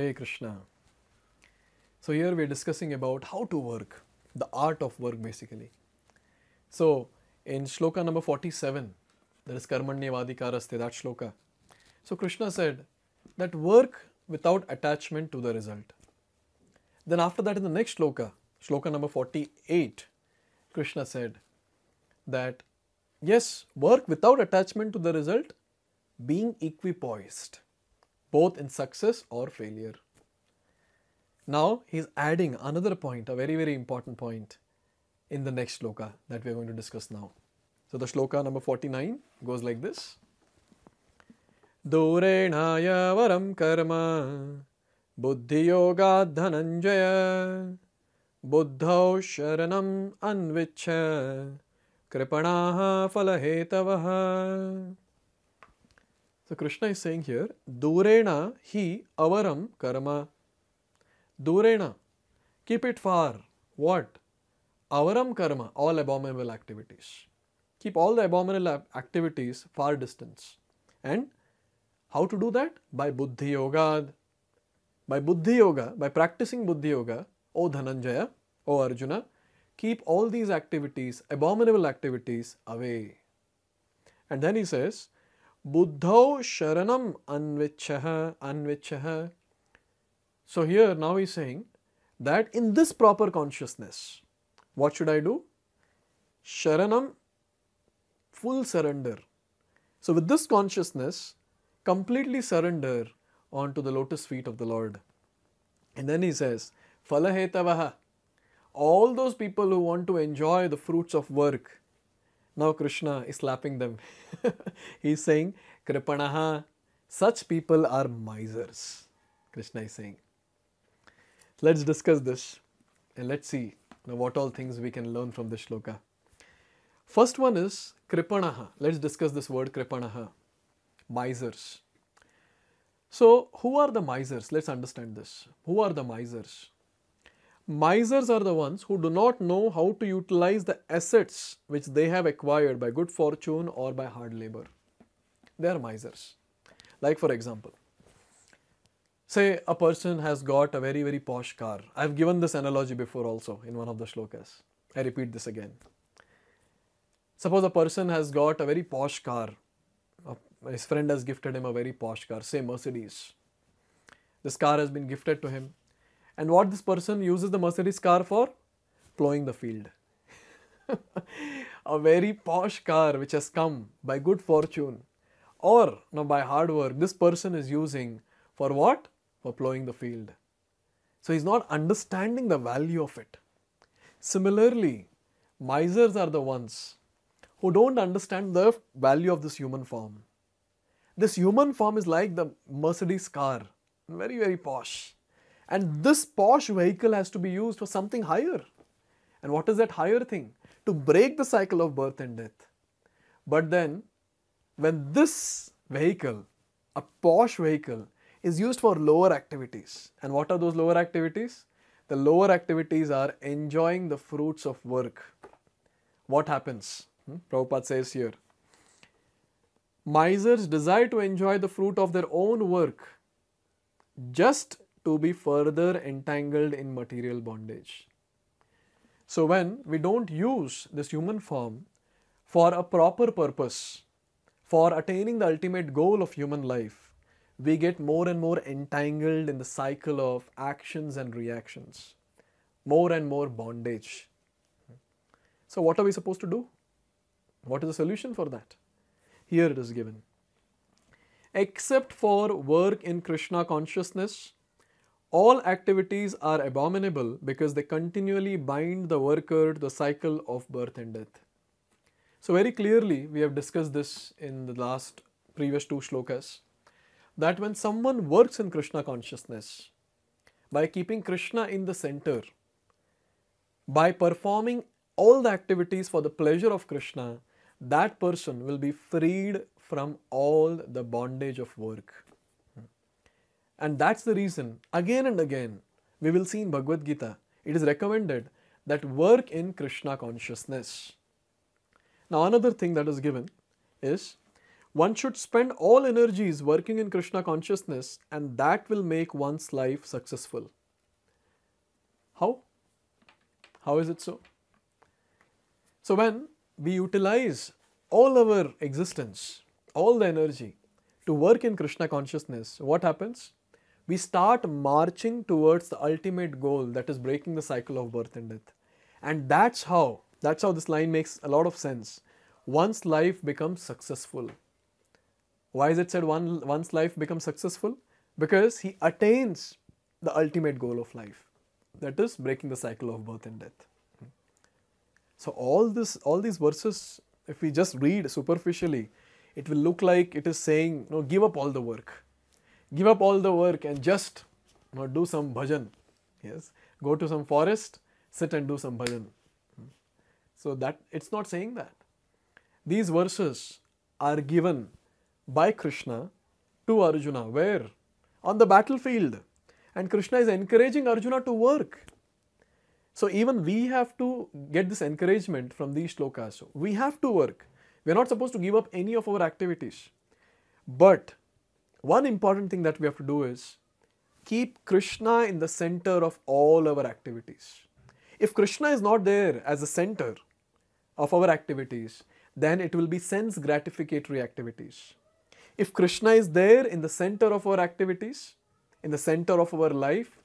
Hare Krishna. So, here we are discussing about how to work, the art of work basically. So, in shloka number 47, that is Karmanye Vadikaraste, that shloka. So, Krishna said that work without attachment to the result. Then, after that, in the next shloka, shloka number 48, Krishna said that yes, work without attachment to the result, being equipoised both in success or failure. Now he's adding another point, a very, very important point in the next shloka that we're going to discuss now. So the shloka number 49 goes like this. Durenaya varam karma yoga dhananjaya buddhau sharanam anvicha कृपणाः फलहेतवः so Krishna is saying here, Durena hi avaram karma. Durena, keep it far. What? Avaram karma, all abominable activities. Keep all the abominable activities far distance. And how to do that? By Buddhi Yoga. By Buddhi Yoga, by practicing Buddhi Yoga, O Dhananjaya, O Arjuna, keep all these activities, abominable activities, away. And then he says, Buddhau Sharanam Anvichaha Anvichaha. So here now he's saying that in this proper consciousness, what should I do? Sharanam, full surrender. So with this consciousness, completely surrender onto the lotus feet of the Lord. And then he says, Falahetavaha. All those people who want to enjoy the fruits of work, now Krishna is slapping them. He is saying, Kripanaha, such people are misers. Krishna is saying. Let's discuss this and let's see now what all things we can learn from this shloka. First one is Kripanaha. Let's discuss this word Kripanaha. Misers. So, who are the misers? Let's understand this. Who are the misers? Misers are the ones who do not know how to utilize the assets which they have acquired by good fortune or by hard labor. They are misers. Like for example, say a person has got a very very posh car. I've given this analogy before also in one of the shlokas. I repeat this again. Suppose a person has got a very posh car. His friend has gifted him a very posh car, say Mercedes. This car has been gifted to him and what this person uses the Mercedes car for? Plowing the field. a very posh car which has come by good fortune or now by hard work this person is using for what? For plowing the field. So he's not understanding the value of it. Similarly, misers are the ones who don't understand the value of this human form. This human form is like the Mercedes car, very, very posh. And this posh vehicle has to be used for something higher. And what is that higher thing? To break the cycle of birth and death. But then, when this vehicle, a posh vehicle, is used for lower activities. And what are those lower activities? The lower activities are enjoying the fruits of work. What happens? Hmm? Prabhupada says here Misers desire to enjoy the fruit of their own work. Just to be further entangled in material bondage. So, when we don't use this human form for a proper purpose, for attaining the ultimate goal of human life, we get more and more entangled in the cycle of actions and reactions, more and more bondage. So, what are we supposed to do? What is the solution for that? Here it is given. Except for work in Krishna consciousness, all activities are abominable because they continually bind the worker to the cycle of birth and death. So very clearly, we have discussed this in the last previous two shlokas, that when someone works in Krishna consciousness, by keeping Krishna in the center, by performing all the activities for the pleasure of Krishna, that person will be freed from all the bondage of work. And that's the reason, again and again, we will see in Bhagavad Gita, it is recommended that work in Krishna consciousness. Now, another thing that is given is one should spend all energies working in Krishna consciousness, and that will make one's life successful. How? How is it so? So, when we utilize all our existence, all the energy to work in Krishna consciousness, what happens? we start marching towards the ultimate goal that is breaking the cycle of birth and death. And that's how, that's how this line makes a lot of sense. Once life becomes successful. Why is it said one, once life becomes successful? Because he attains the ultimate goal of life, that is breaking the cycle of birth and death. So all this, all these verses, if we just read superficially, it will look like it is saying, no, give up all the work give up all the work and just you know, do some bhajan. Yes, go to some forest, sit and do some bhajan. So that it's not saying that. These verses are given by Krishna to Arjuna. Where? On the battlefield. And Krishna is encouraging Arjuna to work. So even we have to get this encouragement from these shlokas. We have to work. We are not supposed to give up any of our activities. But one important thing that we have to do is keep Krishna in the center of all our activities. If Krishna is not there as the center of our activities, then it will be sense gratificatory activities. If Krishna is there in the center of our activities, in the center of our life,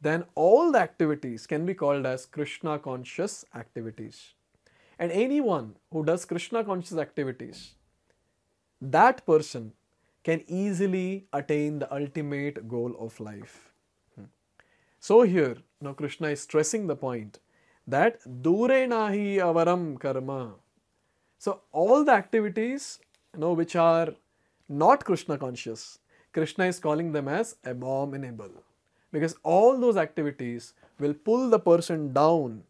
then all the activities can be called as Krishna conscious activities. And anyone who does Krishna conscious activities, that person can easily attain the ultimate goal of life. Hmm. So here, now Krishna is stressing the point that dure nahi avaram karma. So all the activities you know, which are not Krishna conscious, Krishna is calling them as abominable. Because all those activities will pull the person down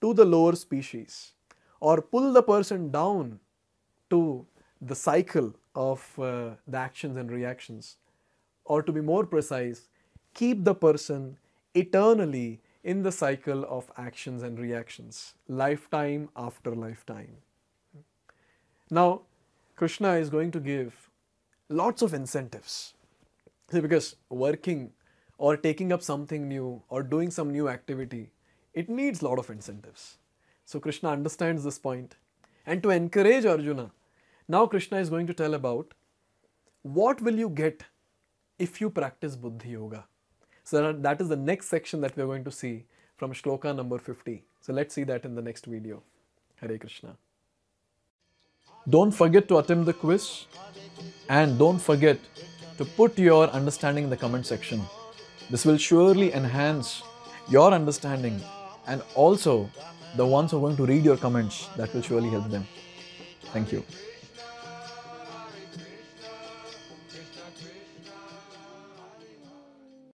to the lower species or pull the person down to the cycle of uh, the actions and reactions. Or to be more precise, keep the person eternally in the cycle of actions and reactions, lifetime after lifetime. Now, Krishna is going to give lots of incentives. See, because working or taking up something new or doing some new activity, it needs lot of incentives. So Krishna understands this point. And to encourage Arjuna now Krishna is going to tell about what will you get if you practice Buddhi Yoga. So that is the next section that we are going to see from shloka number 50. So let's see that in the next video. Hare Krishna. Don't forget to attempt the quiz and don't forget to put your understanding in the comment section. This will surely enhance your understanding and also the ones who are going to read your comments that will surely help them. Thank you.